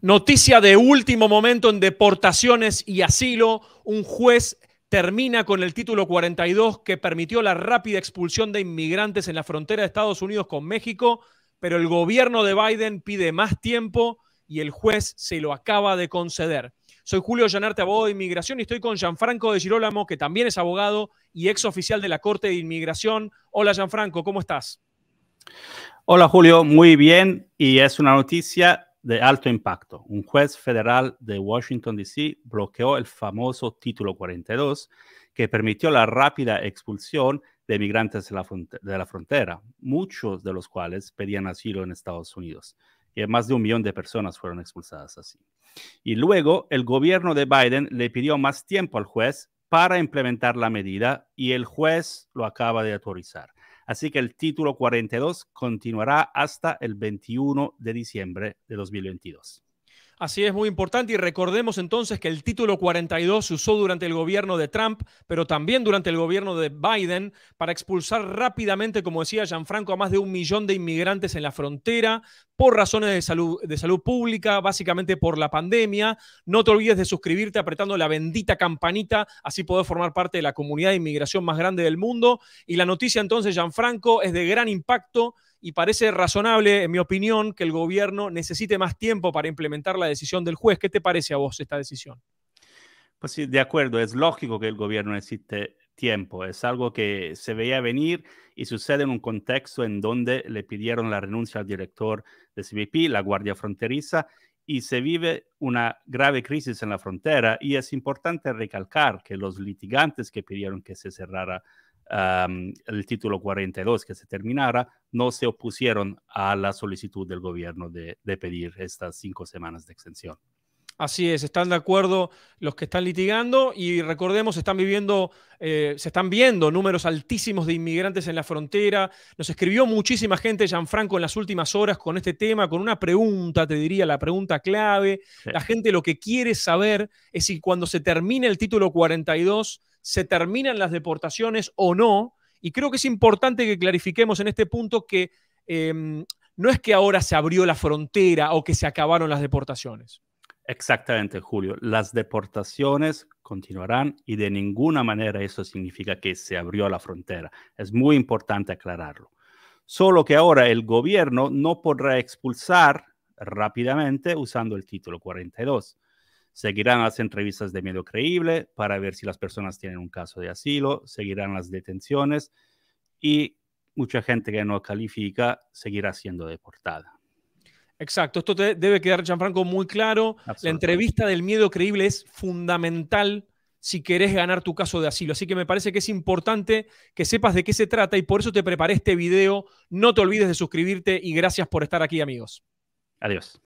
Noticia de último momento en deportaciones y asilo. Un juez termina con el título 42 que permitió la rápida expulsión de inmigrantes en la frontera de Estados Unidos con México, pero el gobierno de Biden pide más tiempo y el juez se lo acaba de conceder. Soy Julio Llanarte, abogado de inmigración, y estoy con Gianfranco de Girolamo, que también es abogado y ex oficial de la Corte de Inmigración. Hola, Gianfranco, ¿cómo estás? Hola, Julio, muy bien. Y es una noticia de alto impacto. Un juez federal de Washington, D.C. bloqueó el famoso Título 42 que permitió la rápida expulsión de migrantes de la, frontera, muchos de los cuales pedían asilo en Estados Unidos. Y más de un millón de personas fueron expulsadas así. Y luego el gobierno de Biden le pidió más tiempo al juez para implementar la medida y el juez lo acaba de autorizar. Así que el título 42 continuará hasta el 21 de diciembre de 2022. Así es muy importante y recordemos entonces que el título 42 se usó durante el gobierno de Trump, pero también durante el gobierno de Biden para expulsar rápidamente, como decía Gianfranco, a más de un millón de inmigrantes en la frontera por razones de salud, de salud pública, básicamente por la pandemia. No te olvides de suscribirte apretando la bendita campanita, así podés formar parte de la comunidad de inmigración más grande del mundo. Y la noticia entonces, Gianfranco, es de gran impacto y parece razonable, en mi opinión, que el gobierno necesite más tiempo para implementar la decisión del juez. ¿Qué te parece a vos esta decisión? Pues sí, de acuerdo, es lógico que el gobierno necesite tiempo, es algo que se veía venir y sucede en un contexto en donde le pidieron la renuncia al director de CBP, la Guardia Fronteriza, y se vive una grave crisis en la frontera y es importante recalcar que los litigantes que pidieron que se cerrara el título 42 que se terminara, no se opusieron a la solicitud del gobierno de, pedir estas cinco semanas de extensión. Así es, están de acuerdo los que están litigando y recordemos, están viviendo, eh, se están viendo números altísimos de inmigrantes en la frontera. Nos escribió muchísima gente, Gianfranco, en las últimas horas con este tema, con una pregunta, te diría, la pregunta clave. La gente lo que quiere saber es si cuando se termine el título 42 se terminan las deportaciones o no. Y creo que es importante que clarifiquemos en este punto que em, no es que ahora se abrió la frontera o que se acabaron las deportaciones. Exactamente, Julio. Las deportaciones continuarán y de ninguna manera eso significa que se abrió la frontera. Es muy importante aclararlo. Solo que ahora el gobierno no podrá expulsar rápidamente usando el título 42. Seguirán las entrevistas de Miedo creíble para ver si las personas tienen un caso de asilo, seguirán las detenciones y mucha gente que no califica seguirá siendo deportada. Exacto, esto debe quedar, Gianfranco, muy claro. La entrevista del miedo creíble es fundamental si querés ganar tu caso de asilo. Así que me parece que es importante que sepas de qué se trata y por eso te preparé este video. No te olvides de suscribirte y gracias por estar aquí, amigos. Adiós.